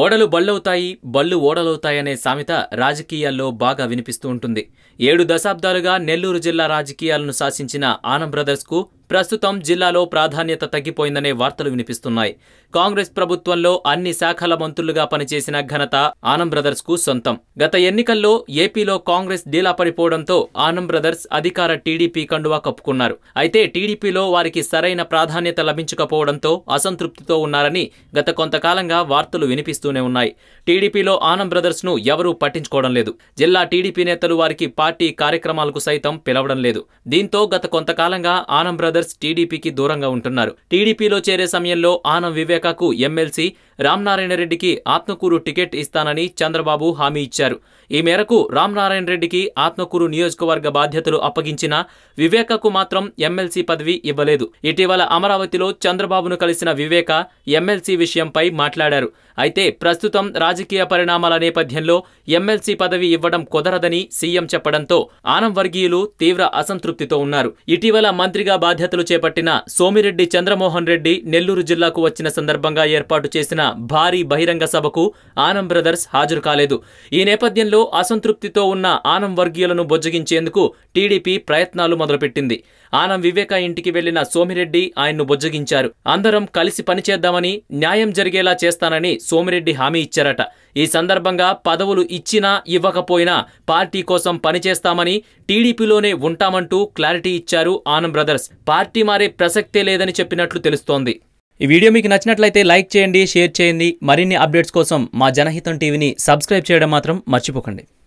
ఓడలు బళ్ళవుతాయి బళ్ళు ఓడలవుతాయనే సామెత రాజకీయాల్లో బాగా వినిపిస్తూ ఉంటుంది ఏడు దశాబ్దాలుగా నెల్లూరు జిల్లా రాజకీయాలను శాసించిన ఆనం బ్రదర్స్కు ప్రస్తుతం జిల్లాలో ప్రాధాన్యత తగ్గిపోయిందనే వార్తలు వినిపిస్తున్నాయి కాంగ్రెస్ ప్రభుత్వంలో అన్ని శాఖల మంత్రులుగా పనిచేసిన ఘనత ఆనం బ్రదర్స్ కు సొంతం గత ఎన్నికల్లో ఏపీలో కాంగ్రెస్ డీలా పడిపోవడంతో ఆనం బ్రదర్స్ అధికార టీడీపీ కండువా కప్పుకున్నారు అయితే టీడీపీలో వారికి సరైన ప్రాధాన్యత లభించకపోవడంతో అసంతృప్తితో ఉన్నారని గత కొంతకాలంగా వార్తలు వినిపిస్తూనే ఉన్నాయి టీడీపీలో ఆనం బ్రదర్స్ ను ఎవరూ పట్టించుకోవడం లేదు జిల్లా టీడీపీ నేతలు వారికి పార్టీ కార్యక్రమాలకు సైతం పిలవడం లేదు దీంతో గత కొంతకాలంగా ఆనం బ్రదర్స్ బ్రదర్స్ టీడీపీకి దూరంగా ఉంటున్నారు టీడీపీలో చేరే సమయంలో ఆనం వివేకకు ఎమ్మెల్సీ రామ్నారాయణ రెడ్డికి ఆత్మకూరు టికెట్ ఇస్తానని చంద్రబాబు హామీ ఇచ్చారు ఈ మేరకు రామ్నారాయణ రెడ్డికి ఆత్మకూరు నియోజకవర్గ బాధ్యతలు అప్పగించినా వివేకకు మాత్రం ఎమ్మెల్సీ పదవి ఇవ్వలేదు ఇటీవల అమరావతిలో చంద్రబాబును కలిసిన వివేక ఎమ్మెల్సీ విషయంపై మాట్లాడారు అయితే ప్రస్తుతం రాజకీయ పరిణామాల నేపథ్యంలో ఎమ్మెల్సీ పదవి ఇవ్వడం కుదరదని సీఎం చెప్పడంతో ఆనం వర్గీయులు తీవ్ర అసంతృప్తితో ఉన్నారు ఇటీవల మంత్రిగా బాధ్యత బాధ్యతలు చేపట్టిన సోమిరెడ్డి చంద్రమోహన్ రెడ్డి నెల్లూరు జిల్లాకు వచ్చిన సందర్భంగా ఏర్పాటు చేసిన భారీ బహిరంగ సభకు ఆనం బ్రదర్స్ హాజరు కాలేదు ఈ నేపథ్యంలో అసంతృప్తితో ఉన్న ఆనం వర్గీయులను బొజ్జగించేందుకు టీడీపీ ప్రయత్నాలు మొదలుపెట్టింది ఆనం వివేక ఇంటికి వెళ్లిన సోమిరెడ్డి ఆయన్ను బొజ్జగించారు అందరం కలిసి పనిచేద్దామని న్యాయం జరిగేలా చేస్తానని సోమిరెడ్డి హామీ ఇచ్చారట ఈ సందర్భంగా పదవులు ఇచ్చినా ఇవ్వకపోయినా పార్టీ కోసం పనిచేస్తామని టీడీపీలోనే ఉంటామంటూ క్లారిటీ ఇచ్చారు ఆనం బ్రదర్స్ పార్టీ మారే ప్రసక్తే లేదని చెప్పినట్లు తెలుస్తోంది ఈ వీడియో మీకు నచ్చినట్లయితే లైక్ చేయండి షేర్ చేయండి మరిన్ని అప్డేట్స్ కోసం మా జనహితం టీవీని సబ్స్క్రైబ్ చేయడం మాత్రం మర్చిపోకండి